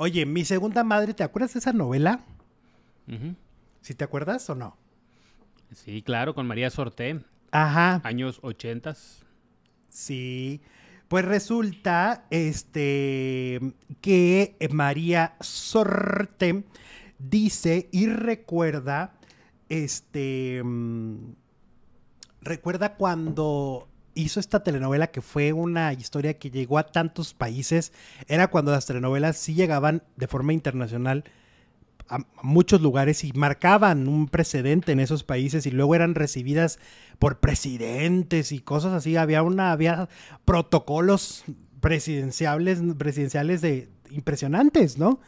Oye, mi segunda madre, ¿te acuerdas de esa novela? ¿Si ¿Sí te acuerdas o no? Sí, claro, con María Sorté. Ajá. Años ochentas. Sí. Pues resulta este, que eh, María Sorte dice y recuerda, este, mm, recuerda cuando hizo esta telenovela que fue una historia que llegó a tantos países, era cuando las telenovelas sí llegaban de forma internacional a muchos lugares y marcaban un precedente en esos países y luego eran recibidas por presidentes y cosas así. Había una, había protocolos presidenciales, presidenciales de impresionantes, ¿no?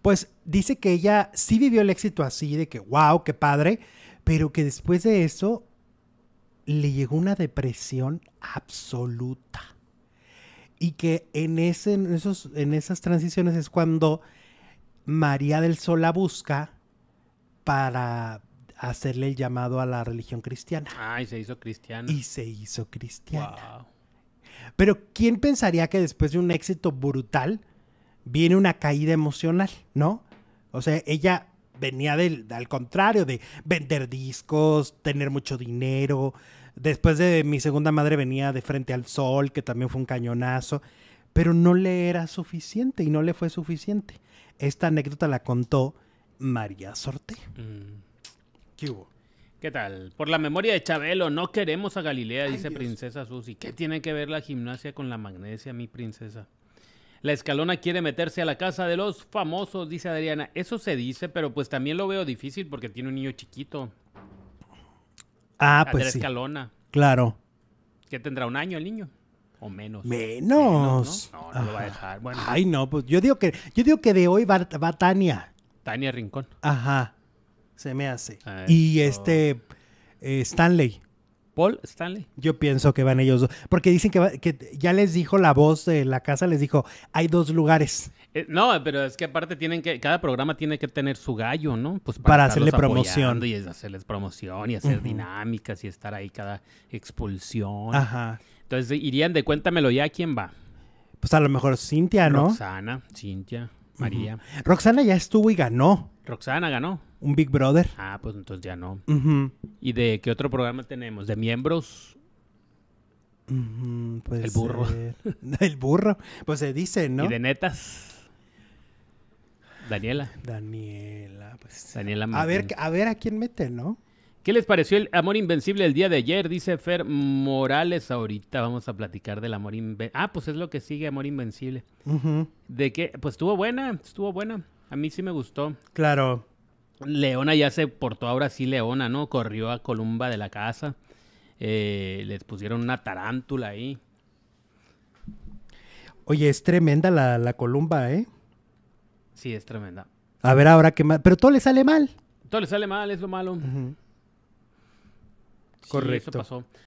Pues dice que ella sí vivió el éxito así, de que wow, qué padre, pero que después de eso le llegó una depresión absoluta. Y que en, en, esas transiciones es cuando María del Sol la busca para hacerle el llamado a la religión cristiana. Ah, y se hizo cristiana. Y se hizo cristiana. Pero ¿quién pensaría que después de un éxito brutal viene una caída emocional, no? O sea, ella venía del, al contrario, de vender discos, tener mucho dinero. Después de mi segunda madre venía de Frente al Sol, que también fue un cañonazo, pero no le era suficiente y no le fue suficiente. Esta anécdota la contó María Sorte. Mm. ¿Qué hubo? ¿Qué tal? Por la memoria de Chabelo, no queremos a Galilea, dice Princesa Susi. ¿Qué tiene que ver la gimnasia con la magnesia, mi princesa? La escalona quiere meterse a la casa de los famosos, dice Adriana. Eso se dice, pero pues también lo veo difícil porque tiene un niño chiquito. Ah, pues pues. La escalona. Claro. ¿Qué tendrá un año el niño. O menos. Menos. ¿no? no, lo va a dejar. Bueno, Ay, no, pues yo digo que, yo digo que de hoy va, Tania. Tania Rincón. Ajá. Se me hace. y este eh, Stanley. Paul Stanley. Yo pienso que van ellos dos. Porque dicen que, ya les dijo la voz de la casa, les dijo, hay dos lugares. Eh, no, pero es que aparte tienen que, cada programa tiene que tener su gallo, ¿no? Pues para, hacerle promoción. Y hacerles promoción y hacer dinámicas y estar ahí cada expulsión. Ajá. Entonces irían de cuéntamelo ya, ¿quién va? Pues a lo mejor Cintia, ¿no? Roxana, Cintia, María. Roxana ya estuvo y ganó. Roxana ganó. Un Big Brother. Ah, pues entonces ya no. ¿Y de qué otro programa tenemos? ¿De miembros? pues el burro. el burro. Pues se dice, ¿no? ¿Y de netas? Daniela. Daniela, pues Daniela a ver, a ver a quién mete, ¿no? ¿Qué les pareció el amor invencible el día de ayer? Dice Fer Morales. Ahorita vamos a platicar del amor invencible. Ah, pues es lo que sigue, amor invencible. ¿De qué? Pues estuvo buena, estuvo buena. A mí sí me gustó. Claro. Leona ya se portó ahora sí Leona, ¿no? Corrió a Columba de la casa. Eh, les pusieron una tarántula ahí. Oye, es tremenda la, Columba, ¿eh? Sí, es tremenda. A ver ahora qué más. Pero todo le sale mal. Todo le sale mal, es lo malo. Correcto. Eso pasó.